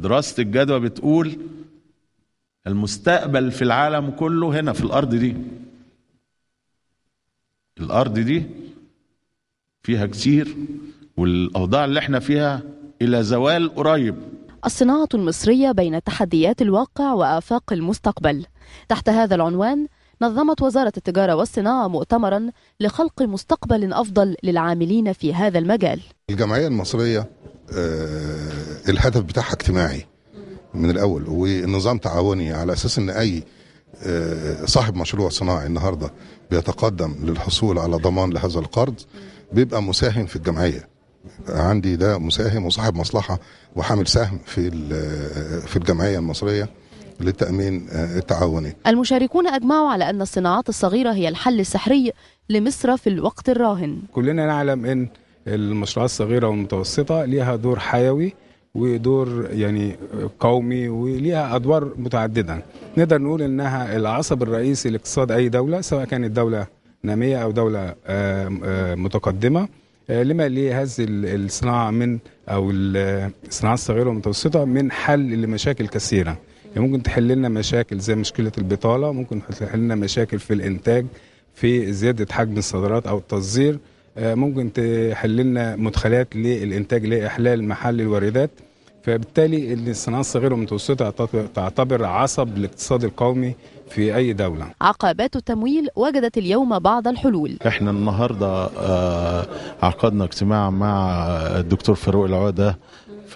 دراسة الجدوى بتقول المستقبل في العالم كله هنا في الأرض دي الأرض دي فيها كتير والأوضاع اللي احنا فيها إلى زوال قريب الصناعة المصرية بين تحديات الواقع وآفاق المستقبل تحت هذا العنوان نظمت وزارة التجارة والصناعة مؤتمرا لخلق مستقبل أفضل للعاملين في هذا المجال الجمعية المصرية آه، الهدف بتاعها اجتماعي من الاول ونظام تعاوني على اساس ان اي آه، صاحب مشروع صناعي النهارده بيتقدم للحصول على ضمان لهذا القرض بيبقى مساهم في الجمعيه عندي ده مساهم وصاحب مصلحه وحامل سهم في آه، في الجمعيه المصريه للتامين التعاوني. المشاركون اجمعوا على ان الصناعات الصغيره هي الحل السحري لمصر في الوقت الراهن. كلنا نعلم ان المشروعات الصغيره والمتوسطه ليها دور حيوي ودور يعني قومي وليها ادوار متعدده نقدر نقول انها العصب الرئيسي لاقتصاد اي دوله سواء كانت دوله ناميه او دوله متقدمه آه، لما لهذه الصناعه من او الصناعه الصغيره والمتوسطه من حل لمشاكل كثيره يعني ممكن تحل لنا مشاكل زي مشكله البطاله ممكن تحل لنا مشاكل في الانتاج في زياده حجم الصادرات او التصدير آه، ممكن تحل لنا مدخلات للانتاج لاحلال محل الواردات فبالتالي الصناعه الصغيره والمتوسطه تعتبر عصب الاقتصاد القومي في اي دوله. عقبات التمويل وجدت اليوم بعض الحلول. احنا النهارده آه، عقدنا اجتماع مع الدكتور فاروق العوده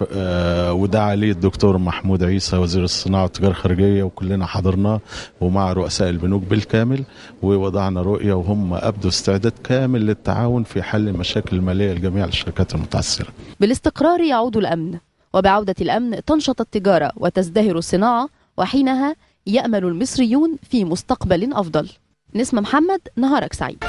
آه، ودعا لي الدكتور محمود عيسى وزير الصناعه والتجاره الخارجيه وكلنا حضرناه ومع رؤساء البنوك بالكامل ووضعنا رؤيه وهم ابدوا استعداد كامل للتعاون في حل المشاكل الماليه لجميع الشركات المتعثرة بالاستقرار يعود الامن وبعوده الامن تنشط التجاره وتزدهر الصناعه وحينها يامل المصريون في مستقبل افضل. نسمه محمد نهارك سعيد.